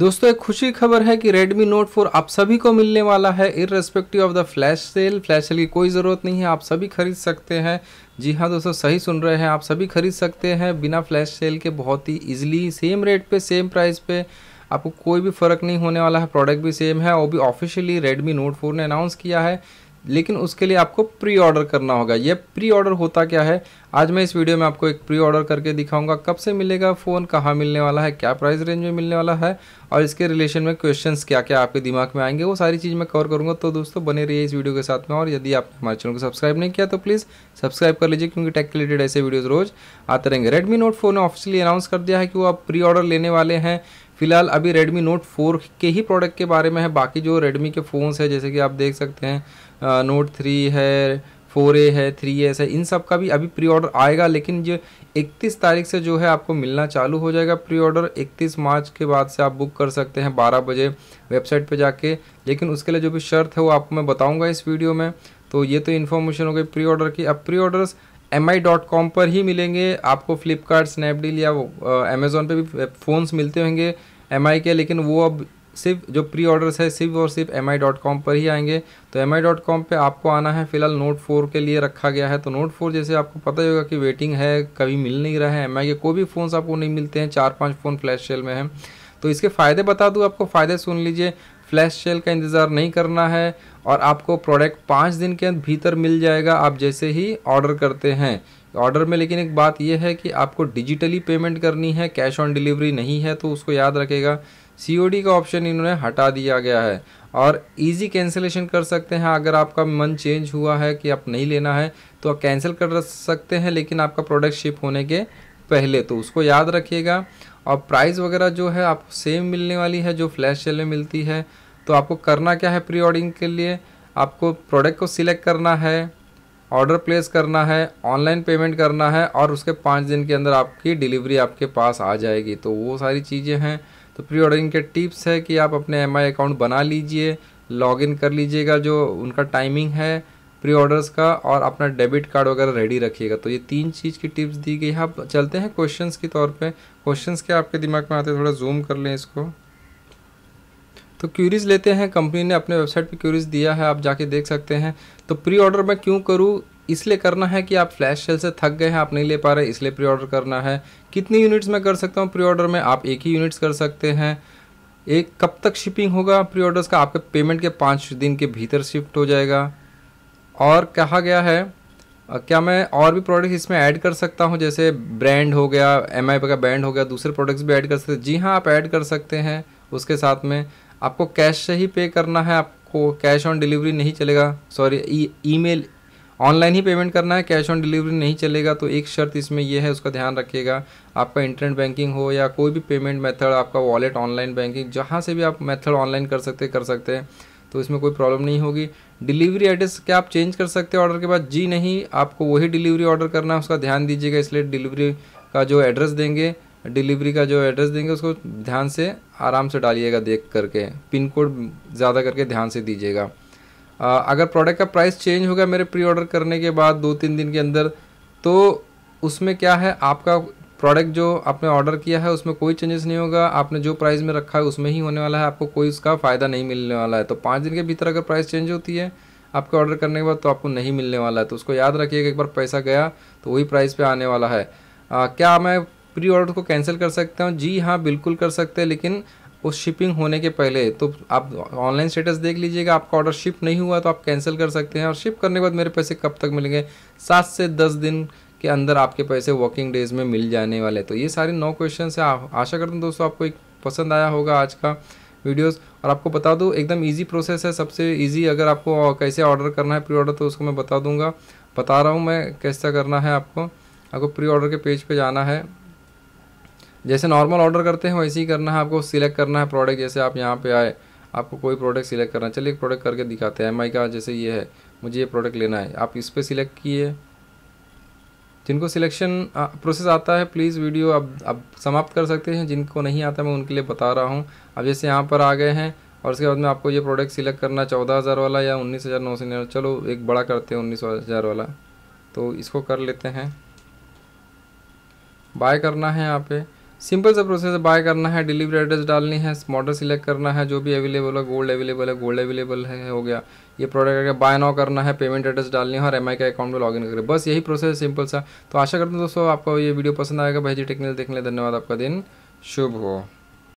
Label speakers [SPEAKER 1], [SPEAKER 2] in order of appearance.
[SPEAKER 1] दोस्तों एक खुशी खबर है कि Redmi Note 4 आप सभी को मिलने वाला है irrespective of the flash sale flash sale की कोई ज़रूरत नहीं है आप सभी खरीद सकते हैं जी हाँ दोस्तों सही सुन रहे हैं आप सभी खरीद सकते हैं बिना फ्लैश सेल के बहुत ही ईजिली सेम रेट पे सेम प्राइस पे आपको कोई भी फ़र्क नहीं होने वाला है प्रोडक्ट भी सेम है वो भी ऑफिशियली रेडमी नोट फोर ने अनाउंस किया है लेकिन उसके लिए आपको प्री ऑर्डर करना होगा यह प्री ऑर्डर होता क्या है आज मैं इस वीडियो में आपको एक प्री ऑर्डर करके दिखाऊंगा कब से मिलेगा फ़ोन कहाँ मिलने वाला है क्या प्राइस रेंज में मिलने वाला है और इसके रिलेशन में क्वेश्चंस क्या क्या आपके दिमाग में आएंगे वो सारी चीज़ मैं कवर करूँगा तो दोस्तों बने रहिए इस वीडियो के साथ में और यदि आपने हमारे चैनल को सब्सक्राइब नहीं किया तो प्लीज़ सब्सक्राइब कर लीजिए क्योंकि टेक रिलेटेड ऐसे वीडियोज़ रोज़ आते रहेंगे रेडमी नोट फोन ने ऑफिशियली अनाउंस कर दिया है कि वो आप प्री ऑर्डर लेने वाले हैं फिलहाल अभी Redmi Note 4 के ही प्रोडक्ट के बारे में है बाकी जो Redmi के फ़ोन्स है जैसे कि आप देख सकते हैं नोट थ्री है फोर ए है थ्री एस है इन सब का भी अभी प्री ऑर्डर आएगा लेकिन जो इकतीस तारीख से जो है आपको मिलना चालू हो जाएगा प्री ऑर्डर इकतीस मार्च के बाद से आप बुक कर सकते हैं बारह बजे वेबसाइट पे जाके लेकिन उसके लिए जो भी शर्त है वो आपको मैं बताऊँगा इस वीडियो में तो ये तो इन्फॉर्मेशन हो गई प्री ऑर्डर की अब pre orders M I dot com पर ही मिलेंगे आपको फ्लिपकार्ट स्नैपडील या अमेज़ोन पर भी फ़ोन्स मिलते होंगे एम आई के लेकिन वो अब सिर्फ जो प्री ऑर्डर्स है सिर्फ और सिर्फ एम आई डॉट कॉम पर ही आएंगे तो एम आई डॉट कॉम पर आपको आना है फिलहाल नोट फोर के लिए रखा गया है तो नोट फोर जैसे आपको पता ही होगा कि वेटिंग है कभी मिल नहीं रहा है एम आई के कोई भी फ़ोन्स आपको नहीं मिलते हैं चार पाँच फ़ोन फ्लैश सेल में हैं तो इसके फ़ायदे बता दूँ आपको फ़ायदे सुन लीजिए फ्लैश सेल का इंतज़ार नहीं करना है और आपको प्रोडक्ट पाँच दिन के भीतर मिल जाएगा आप जैसे ही ऑर्डर करते हैं ऑर्डर में लेकिन एक बात यह है कि आपको डिजिटली पेमेंट करनी है कैश ऑन डिलीवरी नहीं है तो उसको याद रखेगा सी का ऑप्शन इन्होंने हटा दिया गया है और इजी कैंसिलेशन कर सकते हैं अगर आपका मन चेंज हुआ है कि आप नहीं लेना है तो आप कैंसिल कर सकते हैं लेकिन आपका प्रोडक्ट शिप होने के पहले तो उसको याद रखिएगा और प्राइस वगैरह जो है आपको सेम मिलने वाली है जो फ्लैश सेल में मिलती है तो आपको करना क्या है प्री ऑर्डरिंग के लिए आपको प्रोडक्ट को सिलेक्ट करना है ऑर्डर प्लेस करना है ऑनलाइन पेमेंट करना है और उसके पाँच दिन के अंदर आपकी डिलीवरी आपके पास आ जाएगी तो वो सारी चीज़ें हैं तो प्री ऑर्डरिंग के टिप्स है कि आप अपने एम अकाउंट बना लीजिए लॉगिन कर लीजिएगा जो उनका टाइमिंग है प्री ऑर्डर्स का और अपना डेबिट कार्ड वगैरह रेडी रखिएगा तो ये तीन चीज़ की टिप्स दी गई आप चलते हैं क्वेश्चन के तौर पर क्वेश्चन क्या आपके दिमाग में आते हैं थोड़ा जूम कर लें इसको तो क्यूरीज़ लेते हैं कंपनी ने अपने वेबसाइट पे क्यूरीज़ दिया है आप जाके देख सकते हैं तो प्री ऑर्डर मैं क्यों करूँ इसलिए करना है कि आप फ्लैश सेल से थक गए हैं आप नहीं ले पा रहे इसलिए प्री ऑर्डर करना है कितनी यूनिट्स में कर सकता हूँ प्री ऑर्डर में आप एक ही यूनिट्स कर सकते हैं एक कब तक शिपिंग होगा प्री ऑर्डर्स का आपके पेमेंट के पाँच दिन के भीतर शिफ्ट हो जाएगा और कहा गया है क्या मैं और भी प्रोडक्ट्स इसमें ऐड कर सकता हूँ जैसे ब्रांड हो गया एम आई का ब्रांड हो गया दूसरे प्रोडक्ट्स भी ऐड कर सकते जी हाँ आप ऐड कर सकते हैं उसके साथ में आपको कैश से ही पे करना है आपको कैश ऑन डिलीवरी नहीं चलेगा सॉरी ई मेल ऑनलाइन ही पेमेंट करना है कैश ऑन डिलीवरी नहीं चलेगा तो एक शर्त इसमें यह है उसका ध्यान रखिएगा आपका इंटरनेट बैंकिंग हो या कोई भी पेमेंट मेथड आपका वॉलेट ऑनलाइन बैंकिंग जहाँ से भी आप मेथड ऑनलाइन कर सकते कर सकते हैं तो इसमें कोई प्रॉब्लम नहीं होगी डिलीवरी एड्रेस क्या आप चेंज कर सकते हो ऑर्डर के बाद जी नहीं आपको वही डिलीवरी ऑर्डर करना है उसका ध्यान दीजिएगा इसलिए डिलीवरी का जो एड्रेस देंगे डिलीवरी का जो एड्रेस देंगे उसको ध्यान से आराम से डालिएगा देख करके पिन कोड ज़्यादा करके ध्यान से दीजिएगा अगर प्रोडक्ट का प्राइस चेंज हो गया मेरे प्री ऑर्डर करने के बाद दो तीन दिन के अंदर तो उसमें क्या है आपका प्रोडक्ट जो आपने ऑर्डर किया है उसमें कोई चेंजेस नहीं होगा आपने जो प्राइस में रखा है उसमें ही होने वाला है आपको कोई उसका फ़ायदा नहीं मिलने वाला है तो पाँच दिन के भीतर अगर प्राइस चेंज होती है आपके ऑर्डर करने के बाद तो आपको नहीं मिलने वाला है तो उसको याद रखिएगा एक बार पैसा गया तो वही प्राइस पर आने वाला है आ, क्या मैं प्री ऑर्डर को कैंसिल कर सकता हूँ जी हाँ बिल्कुल कर सकते हैं लेकिन उस शिपिंग होने के पहले तो आप ऑनलाइन स्टेटस देख लीजिएगा आपका ऑर्डर शिप नहीं हुआ तो आप कैंसिल कर सकते हैं और शिप करने के बाद मेरे पैसे कब तक मिलेंगे सात से दस दिन के अंदर आपके पैसे वर्किंग डेज़ में मिल जाने वाले तो ये सारे नौ क्वेश्चन है आशा करता हूँ दोस्तों आपको एक पसंद आया होगा आज का वीडियोस और आपको बता दूँ एकदम इजी प्रोसेस है सबसे इजी अगर आपको कैसे ऑर्डर करना है प्री ऑर्डर तो उसको मैं बता दूंगा बता रहा हूँ मैं कैसा करना है आपको आपको प्री ऑर्डर के पेज पे जाना है जैसे नॉर्मल ऑर्डर करते हैं वैसे ही करना है आपको सिलेक्ट करना है प्रोडक्ट जैसे आप यहाँ पर आए आपको कोई प्रोडक्ट सिलेक्ट करना है चलिए एक प्रोडक्ट करके दिखाते हैं एम का जैसे ये है मुझे ये प्रोडक्ट लेना है आप इस पर सिलेक्ट किए जिनको सिलेक्शन प्रोसेस आता है प्लीज़ वीडियो अब अब समाप्त कर सकते हैं जिनको नहीं आता मैं उनके लिए बता रहा हूँ अब जैसे यहाँ पर आ गए हैं और उसके बाद में आपको ये प्रोडक्ट सिलेक्ट करना चौदह हज़ार वाला या उन्नीस हज़ार नौ सौ निन्यानवे चलो एक बड़ा करते हैं उन्नीस हज़ार वाला तो इसको कर लेते हैं बाय करना है यहाँ पे सिंपल सा प्रोसेस है बाय करना है डिलीवरी एड्रेस डालनी है मॉडल सिलेक्ट करना है जो भी अवेलेबल है गोल्ड अवेलेबल है गोल्ड अवेलेबल है हो गया ये प्रोडक्ट करके बाय नाउ करना है पेमेंट एड्रेस डालनी है और एम का अकाउंट में लॉगिन करें बस यही प्रोसेस है सिंपल सा तो आशा करता हूँ दोस्तों आपको ये वीडियो पसंद आएगा भाई जी टेक्निकल देखने धन्यवाद आपका दिन शुभ हो